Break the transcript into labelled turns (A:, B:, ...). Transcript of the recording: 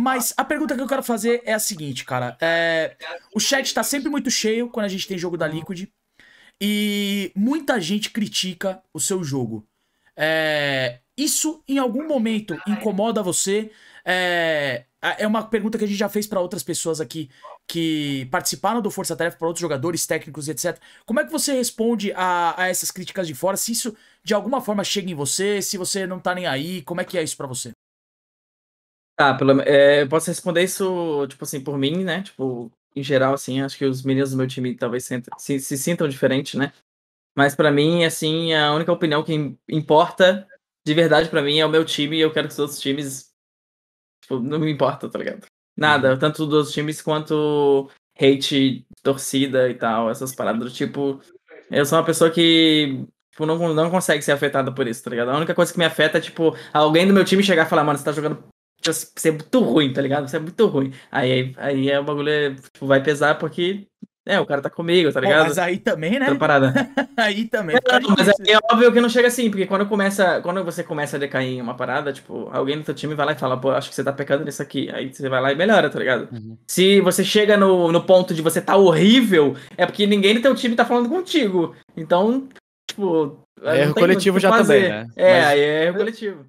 A: Mas a pergunta que eu quero fazer é a seguinte, cara. É, o chat tá sempre muito cheio quando a gente tem jogo da Liquid. E muita gente critica o seu jogo. É, isso em algum momento incomoda você? É, é uma pergunta que a gente já fez para outras pessoas aqui que participaram do Força Tarefa, para outros jogadores, técnicos, etc. Como é que você responde a, a essas críticas de fora? Se isso de alguma forma chega em você, se você não tá nem aí, como é que é isso para você?
B: Tá, pelo, é, eu posso responder isso, tipo assim, por mim, né? Tipo, em geral, assim, acho que os meninos do meu time talvez se, se, se sintam diferente, né? Mas para mim, assim, a única opinião que importa de verdade para mim é o meu time e eu quero que os outros times, tipo, não me importa, tá ligado? Nada, uhum. tanto dos times quanto hate, torcida e tal, essas paradas do tipo. Eu sou uma pessoa que tipo, não, não consegue ser afetada por isso, tá ligado? A única coisa que me afeta é, tipo, alguém do meu time chegar e falar, mano, você tá jogando Tipo, assim, você é muito ruim, tá ligado? Você é muito ruim. Aí, aí é o bagulho, tipo, vai pesar porque. É, o cara tá comigo, tá ligado? Pô, mas aí também, né? parada. aí também. É, não, mas é, é óbvio que não chega assim, porque quando começa, quando você começa a decair em uma parada, tipo, alguém do teu time vai lá e fala, pô, acho que você tá pecando nisso aqui. Aí você vai lá e melhora, tá ligado? Uhum. Se você chega no, no ponto de você tá horrível, é porque ninguém do teu time tá falando contigo. Então, tipo. É erro coletivo já fazer. também, né? É, mas... aí é erro coletivo.